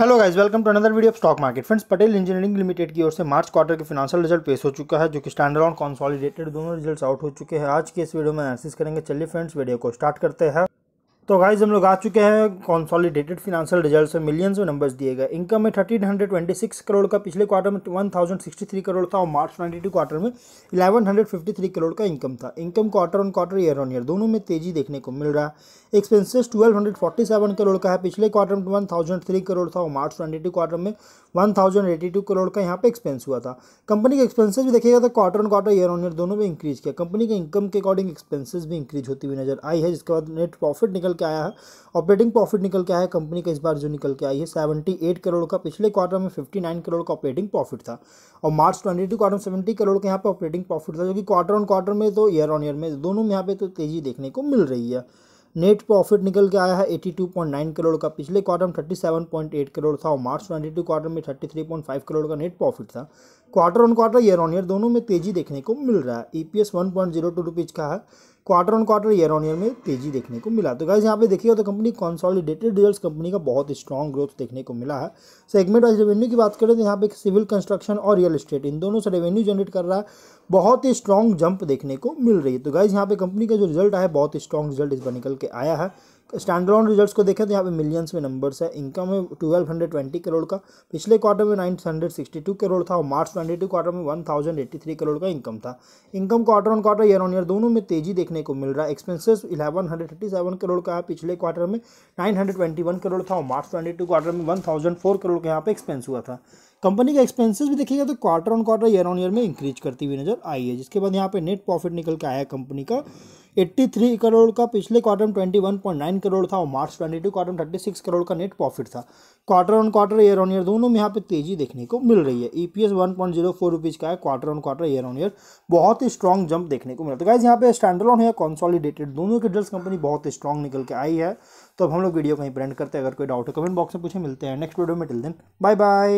hello guys welcome to another video of stock market friends Patel engineering limited की ओर से March quarter के financial result पेश हो चुका है जो कि स्टैंडर्ड और कॉन्सॉलिडेटेड दोनों रिजल्ट्स आउट हो चुके हैं आज के इस वीडियो में एनालिसिस करेंगे चलिए फ्रेंड्स वीडियो को स्टार्ट करते हैं तो गाइज हम लोग आ चुके हैं कॉन्सॉलिडेटेड फिनेंशियल रिजल्ट में मिलियंस में नंबर्स दिए गए इनकम में thirteen hundred twenty six crore का पिछले क्वार्टर में one thousand sixty three crore था और मार्च ट्वेंटी टू क्वार्टर में eleven hundred fifty three crore का इनकम था income quarter on quarter year on year दोनों में तेजी देखने को मिल रहा है expenses twelve hundred forty seven crore का है पिछले क्वार्टर में वन थाउजेंड थ्री करोड़ था और मार्च ट्वेंटी टू क्वार्टर में one thousand eighty two crore का यहाँ पे एक्सपेंस हुआ था कंपनी के एक्सपेंसेस भी देखिएगा तो quarter on quarter year on year दोनों में इंक्रीज किया कंपनी के इनकम के अकॉर्डिंग एक्सपेंसेस भी इंक्रीज होती हुई नजर आई है जिसके बाद नेट प्रॉफिट निकल के आया है ऑपरेटिंग प्रॉफिट निकल के आया है कंपनी का इस बार जो निकल के आई है सेवेंटी एट करोड़ का पिछले क्वार्टर में फिफ्टी नाइन करोड़ का ऑपरेटिंग प्रॉफिट था और मार्च ट्वेंटी टू क्वार्टर में सेवेंटी करोड़ का यहाँ पर ऑपरेटिंग प्रॉफिट था जो कि क्वार्टर ऑन क्वार्टर में तो ईयर ऑन ईयर में दोनों में यहाँ पे तो तेज़ी देखने को मिल रही है नेट प्रॉफिट निकल के आया है 82.9 करोड़ का पिछले क्वार्टर में 37.8 करोड़ था और मार्च 22 क्वार्टर में 33.5 करोड़ का नेट प्रॉफिट था quarter on quarter year on year दोनों में तेजी देखने को मिल रहा है ई पी एस वन का है quarter on quarter year on year में तेजी देखने को मिला तो गाइज यहाँ पे देखिएगा तो कंपनी कॉन्सॉलिडेटेड रिजल्ट कंपनी का बहुत स्ट्रॉन्ग ग्रोथ देखने को मिला है सेगमेंट वाइज रेवेन्यू की बात करें तो यहाँ पे सिविल कंस्ट्रक्शन और रियल एस्टेट इन दोनों से रेवेन्यू जनरेट कर रहा है बहुत ही स्ट्रॉन्ग जंप देखने को मिल रही है तो गाइज यहाँ पे कंपनी का जो रिजल्ट आया बहुत ही स्ट्रॉन्ग रिजल्ट इस बार निकल के आया है स्टैंड ऑन रिजल्ट को देखें तो यहाँ पे मिलियंस में नंबर्स है इनकम है ट्वेल्व हंड्रेड ट्वेंटी करोड़ का पिछले क्वार्टर में nine hundred sixty two crore था और मार्च ट्वेंटी टू क्वार्टर में one thousand eighty three crore का इनकम था income quarter on quarter year on year दोनों में तेजी देखने को मिल रहा है expenses eleven hundred thirty seven crore का है पिछले क्वार्टर में nine hundred twenty one crore था और मार्च ट्वेंटी टू क्वार्टर में वन थाउजेंड फोर करोड़ का यहाँ पे एक्सपेंस हुआ था कंपनी का एक्सपेंसेस भी देखिएगा तो quarter on quarter year on year में इंक्रीज करती हुई नजर आई है जिसके बाद यहाँ पे नेट प्रॉफिट निकल के आया कंपनी का 83 करोड़ का पिछले क्वार्टर में 21.9 करोड़ था और मार्च 22 क्वार्टर में 36 करोड़ का नेट प्रॉफिट था quarter on quarter year on year दोनों में यहाँ पे तेजी देखने को मिल रही है E P S one point zero four का है quarter on quarter year on year बहुत ही स्ट्रॉन्ग जंप देखने को मिला तो गाइज यहाँ पे ऑन है कॉन्सॉलीडेटेड दोनों की ड्रेस कंपनी बहुत ही स्ट्रॉन्ग निकल के आई है तो अब हम लोग वीडियो कहीं प्रिंट करते हैं अगर कोई डाउट है कमेंट बॉक्स में पूछे मिलते हैं नेक्स्ट वीडियो में टिल दिन बाय बाय